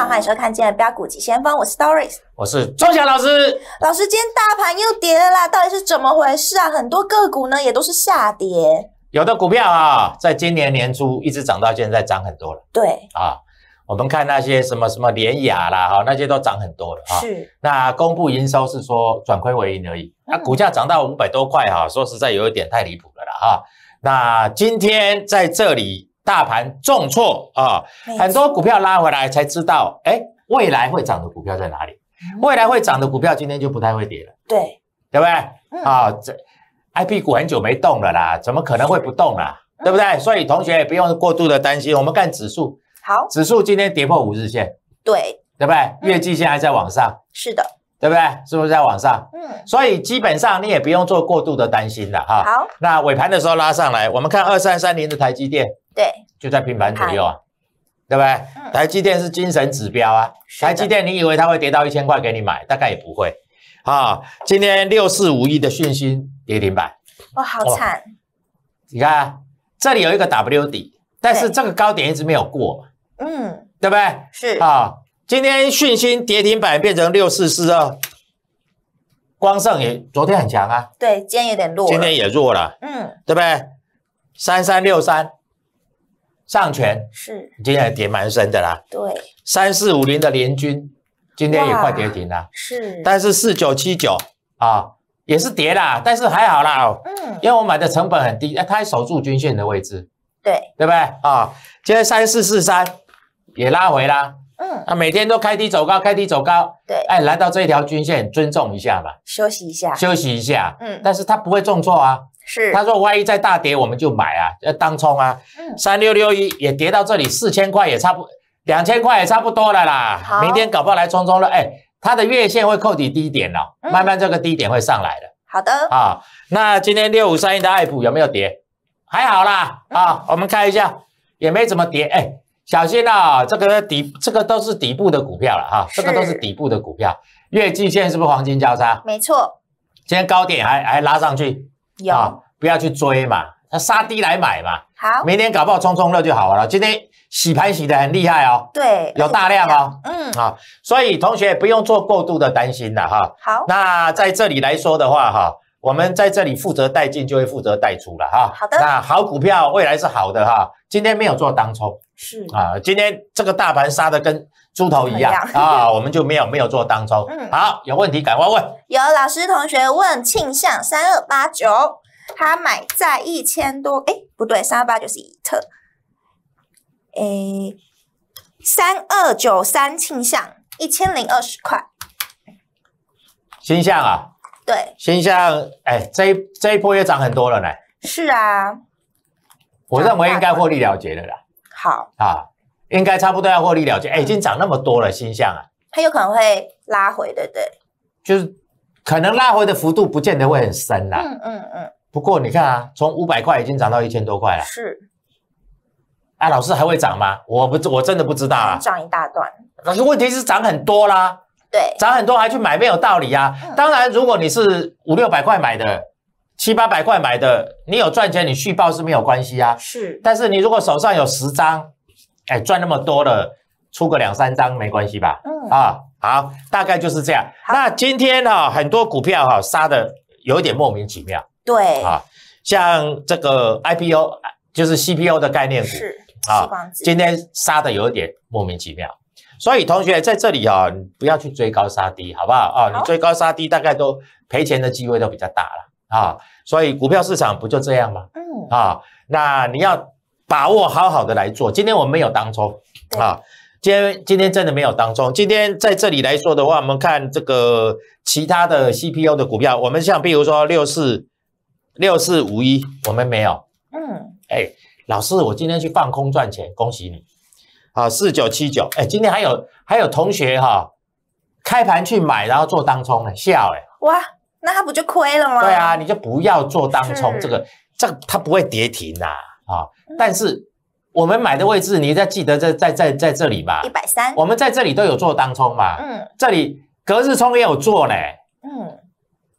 好，欢迎收看今天的标股急先锋，我是 Doris，我是庄祥老师。老师，今天大盘又跌了啦，到底是怎么回事啊？很多个股呢也都是下跌。有的股票啊，在今年年初一直涨到现在，涨很多了。对啊，我们看那些什么什么联雅啦哈，那些都涨很多了哈。是。那公布营收是说转亏为盈而已，那股价涨到五百多块哈，说实在有一点太离谱了啦哈。那今天在这里。大盘重挫啊，很多股票拉回来才知道，哎，未来会涨的股票在哪里？未来会涨的股票今天就不太会跌了，对，对不对？啊，这 IP 股很久没动了啦，怎么可能会不动啦？对不对？所以同学也不用过度的担心，我们看指数，好，指数今天跌破五日线，对，对不对？月季线还在往上，是的，对不对？是不是在往上？嗯，所以基本上你也不用做过度的担心了哈。好，那尾盘的时候拉上来，我们看二三三零的台积电。对，就在平板左右啊，对不对？台积电是精神指标啊，台积电，你以为它会跌到一千块给你买？大概也不会。啊。今天六四五一的讯息跌停板，哇，好惨！你看这里有一个 W 底，但是这个高点一直没有过。嗯，对不对？是。啊，今天讯息跌停板变成六四四二。光盛也昨天很强啊，对，今天有点弱，今天也弱了。嗯，对不对？三三六三。上权是今天跌蛮深的啦，对，三四五零的联军今天也快跌停了，是，但是四九七九啊也是跌啦，但是还好啦，哦。嗯，因为我买的成本很低，哎，它还守住均线的位置，对，对不对啊？今天三四四三也拉回啦，嗯，啊，每天都开低走高，开低走高，对，哎，来到这条均线，尊重一下吧，休息一下，休息一下，嗯，但是它不会重挫啊。是，他说万一再大跌，我们就买啊，要当冲啊。嗯，三六六一也跌到这里，四千块也差不，两千块也差不多了啦。好，明天搞不好来冲冲了？哎，它的月线会扣底低点哦，慢慢这个低点会上来的。好的，啊，那今天六五三一的爱普有没有跌？还好啦，啊，我们看一下，也没怎么跌。哎，小心呐，这个底，这个都是底部的股票了哈，这个都是底部的股票。月季线是不是黄金交叉？没错。今天高点还还拉上去。啊，不要去追嘛，他杀低来买嘛。好，明天搞不好冲冲热就好了。今天洗盘洗的很厉害哦，对，有大量哦，嗯，好，所以同学不用做过度的担心了哈。好，那在这里来说的话哈，我们在这里负责带进就会负责带出了哈。好的，那好股票未来是好的哈，今天没有做当冲。是啊，今天这个大盘杀的跟猪头一样啊，我们就没有没有做当中。嗯，好，有问题赶快问。有老师同学问，庆向三二八九，他买在一千多，哎，不对，三二八九是一特，哎，三二九三庆向一千零二十块，新象啊，对，新象，哎，这一这一波又涨很多了呢。是啊，我认为应该获利了结了啦。好啊，应该差不多要获利了结。哎，已经涨那么多了，星象啊，它有可能会拉回，对不对？就是可能拉回的幅度不见得会很深啦。嗯嗯嗯。不过你看啊，从五百块已经涨到一千多块了。是。啊，老师还会涨吗？我不，我真的不知道啊。涨一大段。那问题是涨很多啦。对。涨很多还去买没有道理啊。当然，如果你是五六百块买的。七八百块买的，你有赚钱，你续报是没有关系啊。是，但是你如果手上有十张，哎，赚那么多了，出个两三张没关系吧？嗯，啊，好，大概就是这样。那今天哈，很多股票哈杀的有点莫名其妙。对，啊，像这个 IPO 就是 CPO 的概念股啊，今天杀的有一点莫名其妙。所以同学在这里啊，你不要去追高杀低，好不好？啊，你追高杀低，大概都赔钱的机会都比较大了。啊，所以股票市场不就这样吗？嗯，啊，那你要把握好好的来做。今天我们没有当中啊，今天今天真的没有当中。今天在这里来说的话，我们看这个其他的 CPU 的股票，我们像比如说六四六四五一，我们没有。嗯，哎，老师，我今天去放空赚钱，恭喜你啊！四九七九，哎，今天还有还有同学哈，开盘去买然后做当冲呢，笑哎哇。那它不就亏了吗？对啊，你就不要做当冲这个，这个它不会跌停呐啊！但是我们买的位置，你再记得在在在在这里吧，一百三。我们在这里都有做当冲嘛，嗯，这里隔日冲也有做嘞，嗯，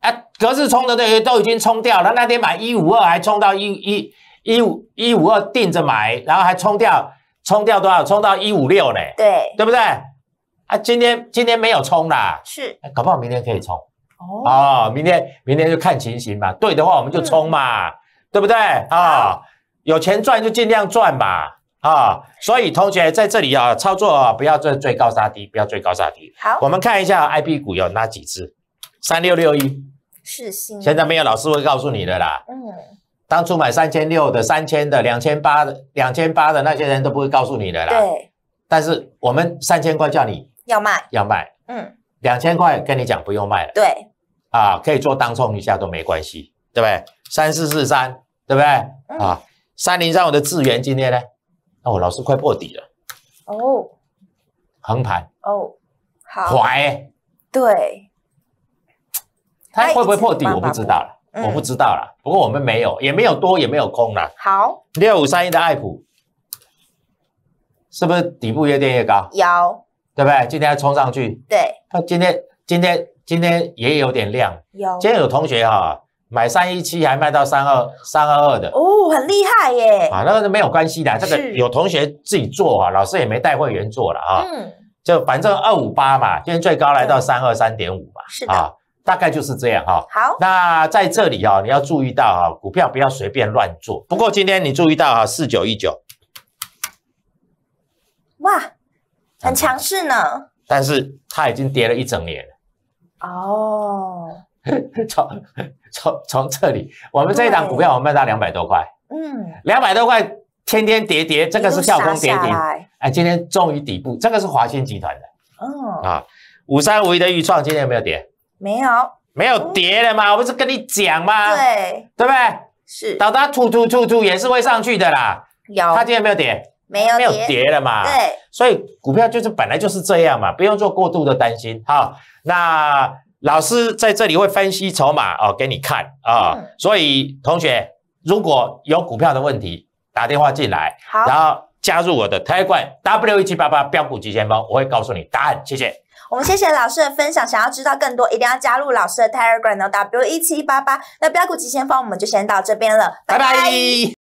啊，隔日冲的都都已经冲掉了。那天买一五二，还冲到一一一五一五二定着买，然后还冲掉，冲掉多少？冲到一五六嘞，对，对不对？啊，今天今天没有冲啦，是，搞不好明天可以冲。哦，明天明天就看情形吧。对的话，我们就冲嘛，对不对啊？有钱赚就尽量赚嘛，啊！所以同学在这里啊，操作啊，不要追追高杀低，不要追高杀低。好，我们看一下 IP 股有哪几只？三六六一是新，现在没有老师会告诉你的啦。嗯，当初买三千六的、三千的、两千八的、两千八的那些人都不会告诉你的啦。对。但是我们三千关叫你要卖，要卖，嗯。两千块跟你讲不用卖了，对，啊，可以做当冲一下都没关系，对不对？三四四三，对不对？啊，三零三五的智元今天呢？哦，老师快破底了，哦，横盘，哦，好，怀，对，它会不会破底？我不知道了，我不知道了。不过我们没有，也没有多，也没有空了。好，六五三一的爱普，是不是底部越垫越高？有，对不对？今天要冲上去。对。那今天，今天，今天也有点亮。有。今天有同学哈，买三一七还卖到三二三二二的。哦，很厉害耶。啊，那个没有关系的，这个有同学自己做啊，老师也没带会员做了啊。嗯。就反正二五八嘛，今天最高来到三二三点五嘛。是的。啊，大概就是这样哈。好。那在这里哈，你要注意到哈，股票不要随便乱做。不过今天你注意到哈，四九一九。哇。很强势呢，但是它已经跌了一整年哦，从从从这里，我们这一档股票，我们卖到两百多块。嗯，两百多块，天天跌跌，这个是跳空跌停。哎，今天终于底部，这个是华新集团的。嗯，啊，五三五一的预创，今天有没有跌？没有，没有跌了嘛，我不是跟你讲吗？对，对不对？是，到到突突突突也是会上去的啦。有，它今天没有跌。没有没有跌了嘛？对，所以股票就是本来就是这样嘛，不用做过度的担心好，那老师在这里会分析筹码哦，给你看啊。所以同学如果有股票的问题，打电话进来，好，然后加入我的 Telegram W 一七八八标股急先锋，我会告诉你答案。谢谢。我们谢谢老师的分享，想要知道更多，一定要加入老师的 Telegram 哦，W 一七八八。那标股急先锋我们就先到这边了，拜拜。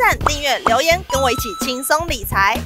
赞、订阅、留言，跟我一起轻松理财。